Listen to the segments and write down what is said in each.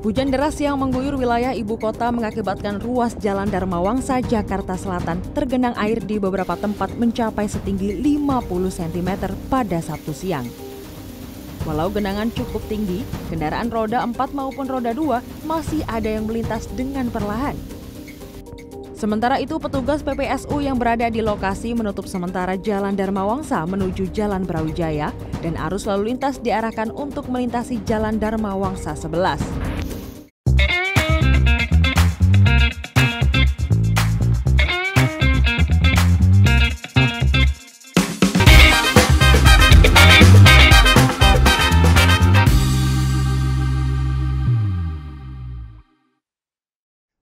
Hujan deras yang mengguyur wilayah ibu kota mengakibatkan ruas Jalan Dharma Wangsa, Jakarta Selatan tergenang air di beberapa tempat mencapai setinggi 50 cm pada Sabtu siang. Walau genangan cukup tinggi, kendaraan roda 4 maupun roda 2 masih ada yang melintas dengan perlahan. Sementara itu, petugas PPSU yang berada di lokasi menutup sementara Jalan Dharma Wangsa menuju Jalan Brawijaya dan arus lalu lintas diarahkan untuk melintasi Jalan Dharma Wangsa 11.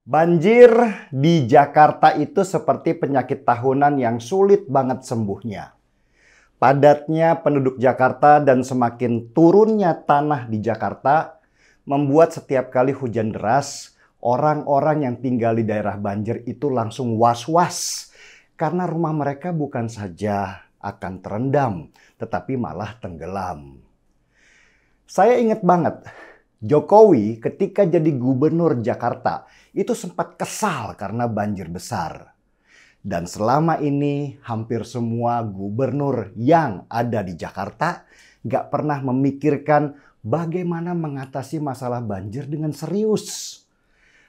Banjir di Jakarta itu seperti penyakit tahunan yang sulit banget sembuhnya. Padatnya penduduk Jakarta dan semakin turunnya tanah di Jakarta membuat setiap kali hujan deras, orang-orang yang tinggal di daerah banjir itu langsung was-was karena rumah mereka bukan saja akan terendam, tetapi malah tenggelam. Saya ingat banget Jokowi ketika jadi gubernur Jakarta itu sempat kesal karena banjir besar. Dan selama ini hampir semua gubernur yang ada di Jakarta gak pernah memikirkan bagaimana mengatasi masalah banjir dengan serius.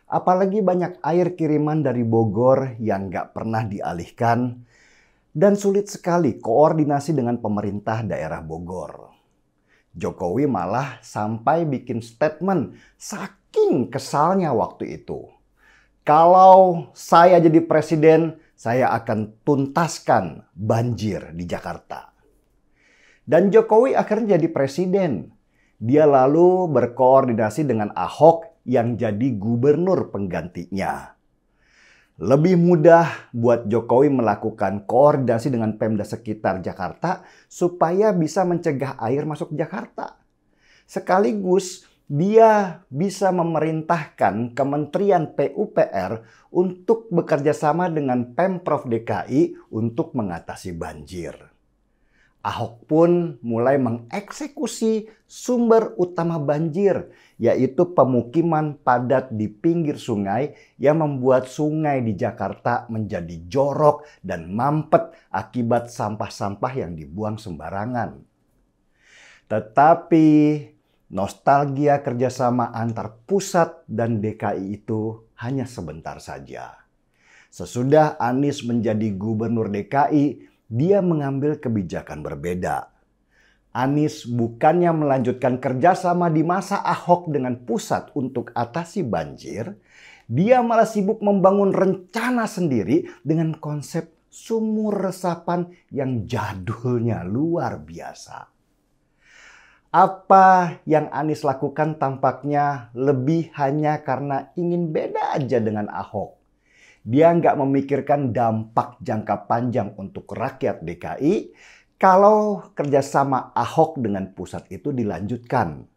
Apalagi banyak air kiriman dari Bogor yang gak pernah dialihkan dan sulit sekali koordinasi dengan pemerintah daerah Bogor. Jokowi malah sampai bikin statement saking kesalnya waktu itu. Kalau saya jadi presiden, saya akan tuntaskan banjir di Jakarta. Dan Jokowi akhirnya jadi presiden. Dia lalu berkoordinasi dengan Ahok yang jadi gubernur penggantinya lebih mudah buat Jokowi melakukan koordinasi dengan Pemda sekitar Jakarta supaya bisa mencegah air masuk Jakarta. Sekaligus dia bisa memerintahkan Kementerian PUPR untuk bekerja sama dengan Pemprov DKI untuk mengatasi banjir. Ahok pun mulai mengeksekusi sumber utama banjir, yaitu pemukiman padat di pinggir sungai yang membuat sungai di Jakarta menjadi jorok dan mampet akibat sampah-sampah yang dibuang sembarangan. Tetapi nostalgia kerjasama antar pusat dan DKI itu hanya sebentar saja. Sesudah Anies menjadi gubernur DKI, dia mengambil kebijakan berbeda. Anies bukannya melanjutkan kerjasama di masa Ahok dengan pusat untuk atasi banjir, dia malah sibuk membangun rencana sendiri dengan konsep sumur resapan yang jadulnya luar biasa. Apa yang Anies lakukan tampaknya lebih hanya karena ingin beda aja dengan Ahok. Dia nggak memikirkan dampak jangka panjang untuk rakyat DKI kalau kerjasama Ahok dengan pusat itu dilanjutkan.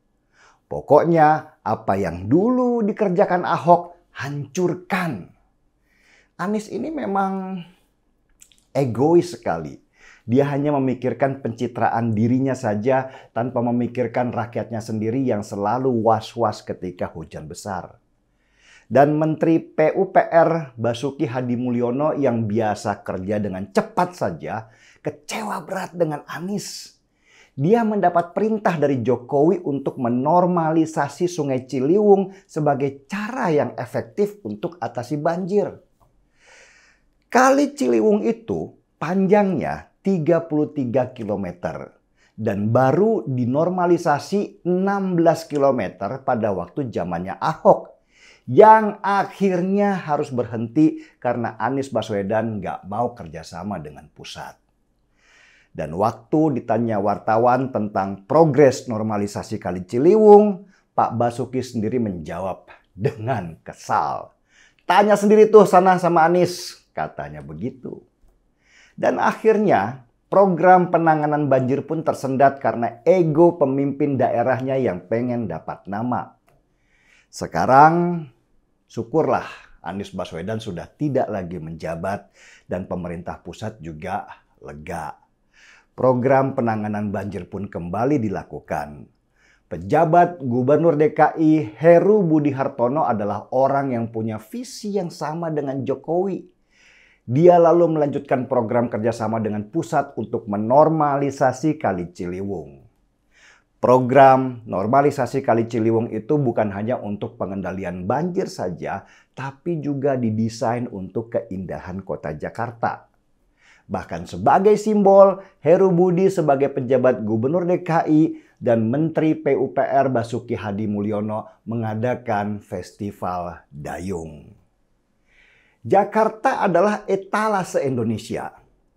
Pokoknya apa yang dulu dikerjakan Ahok, hancurkan. Anies ini memang egois sekali. Dia hanya memikirkan pencitraan dirinya saja tanpa memikirkan rakyatnya sendiri yang selalu was-was ketika hujan besar dan Menteri PUPR Basuki Hadi Mulyono yang biasa kerja dengan cepat saja kecewa berat dengan Anies. Dia mendapat perintah dari Jokowi untuk menormalisasi Sungai Ciliwung sebagai cara yang efektif untuk atasi banjir. Kali Ciliwung itu panjangnya 33 km dan baru dinormalisasi 16 km pada waktu zamannya Ahok yang akhirnya harus berhenti karena Anies Baswedan nggak mau kerjasama dengan pusat. Dan waktu ditanya wartawan tentang progres normalisasi Kali Ciliwung, Pak Basuki sendiri menjawab dengan kesal. Tanya sendiri tuh sana sama Anies, katanya begitu. Dan akhirnya program penanganan banjir pun tersendat karena ego pemimpin daerahnya yang pengen dapat nama. Sekarang syukurlah Anies Baswedan sudah tidak lagi menjabat dan pemerintah pusat juga lega. Program penanganan banjir pun kembali dilakukan. Pejabat Gubernur DKI Heru Budi Hartono adalah orang yang punya visi yang sama dengan Jokowi. Dia lalu melanjutkan program kerjasama dengan pusat untuk menormalisasi Kali Ciliwung. Program normalisasi Kali Ciliwung itu bukan hanya untuk pengendalian banjir saja, tapi juga didesain untuk keindahan kota Jakarta. Bahkan sebagai simbol, Heru Budi sebagai pejabat Gubernur DKI dan Menteri PUPR Basuki Hadi Mulyono mengadakan Festival Dayung. Jakarta adalah etalase Indonesia.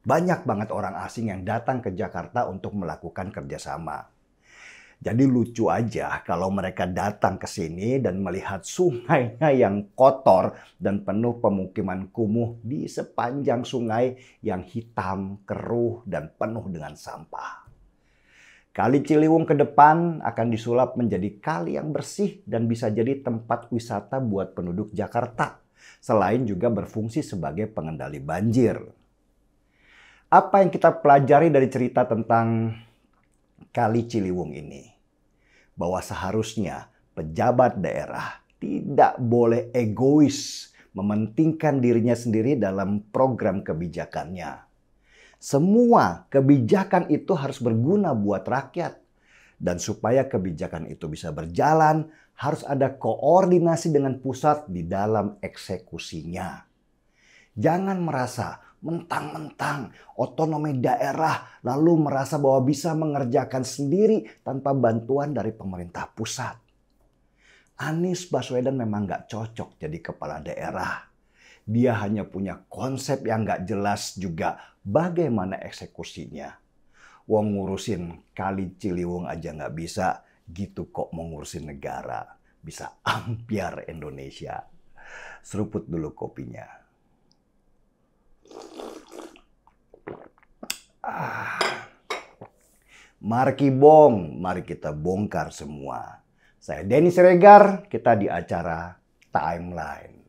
Banyak banget orang asing yang datang ke Jakarta untuk melakukan kerjasama. Jadi lucu aja kalau mereka datang ke sini dan melihat sungainya yang kotor dan penuh pemukiman kumuh di sepanjang sungai yang hitam, keruh, dan penuh dengan sampah. Kali Ciliwung ke depan akan disulap menjadi kali yang bersih dan bisa jadi tempat wisata buat penduduk Jakarta. Selain juga berfungsi sebagai pengendali banjir. Apa yang kita pelajari dari cerita tentang Kali Ciliwung ini. Bahwa seharusnya pejabat daerah tidak boleh egois mementingkan dirinya sendiri dalam program kebijakannya. Semua kebijakan itu harus berguna buat rakyat. Dan supaya kebijakan itu bisa berjalan, harus ada koordinasi dengan pusat di dalam eksekusinya. Jangan merasa mentang-mentang otonomi daerah lalu merasa bahwa bisa mengerjakan sendiri tanpa bantuan dari pemerintah pusat. Anies Baswedan memang nggak cocok jadi kepala daerah. Dia hanya punya konsep yang nggak jelas juga bagaimana eksekusinya. Wong ngurusin kali Ciliwung aja nggak bisa, gitu kok mengurusin negara. Bisa ampiar Indonesia. Seruput dulu kopinya. Ah. Marki Bong, mari kita bongkar semua. Saya Denny Siregar, kita di acara Timeline.